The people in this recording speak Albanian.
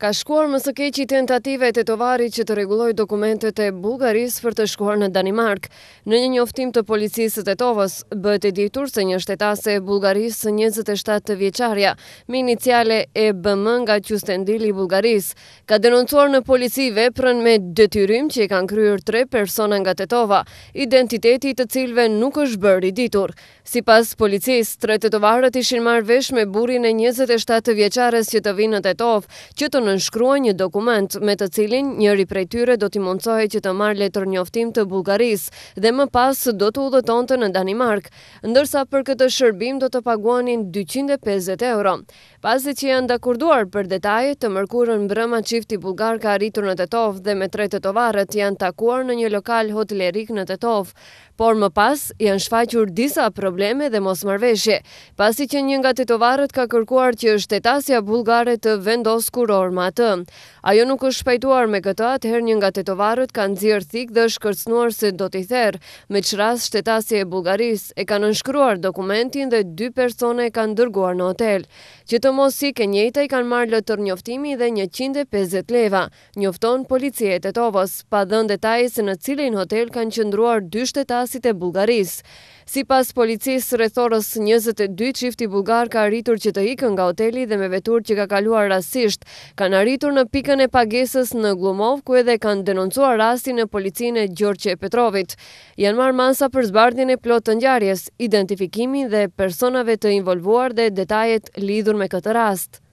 Ka shkuar më së keqi tentative e tovari që të reguloj dokumentet e Bulgaris për të shkuar në Danimark. Në një njoftim të policisët e tovës, bët e ditur se një shtetase e Bulgaris së 27 të vjeqarja, me iniciale e BM nga Qustendili Bulgaris, ka denoncuar në polici veprën me detyrim që i kanë kryur tre persona nga të tova, identiteti të cilve nuk është bërë i ditur. Si pas policis, tre të tovarët ishin marrë vesh me burin e 27 të vjeqares që të vinë në të tovë, që të në në një dokument me të cilin njëri prej tyre do t'i mundsohe që të marrë letër njoftim të Bulgaris dhe më pas do t'u udhëton të në Danimark, ndërsa për këtë shërbim do të paguanin 250 euro pasi që janë dakurduar për detajet të mërkurën brëma qifti bulgar ka arritur në Tetov dhe me tre të tovarët janë takuar në një lokal hotelerik në Tetov, por më pas janë shfaqur disa probleme dhe mos mërveshje, pasi që një nga të tovarët ka kërkuar që shtetasja bulgare të vendos kuror ma të. Ajo nuk është shpajtuar me këtë atë her një nga të tovarët kanë zirë thik dhe shkërcnuar se do t'i therë, me që ras e bulgaris e kanë nënshkruar dokumentin dhe dy persone kanë dërguar në hotel. Që të të mos i ke njëta i kanë marrë lëtër njoftimi dhe 150 leva. Njofton policie të tovës, pa dhën detaj se në cilin hotel kanë qëndruar dy shtetasit e Bulgaris. Si pas policis rethorës 22 qifti Bulgar ka arritur që të ikën nga hoteli dhe me vetur që ka kaluar rasisht, kanë arritur në pikën e pagesës në Glumov, ku edhe kanë denoncuar rasti në policinë e Gjorqe Petrovit. Janë marrë masa për zbardin e plotë të njarjes, identifikimin dhe personave të involvuar dhe detajet lidhur me kështë. to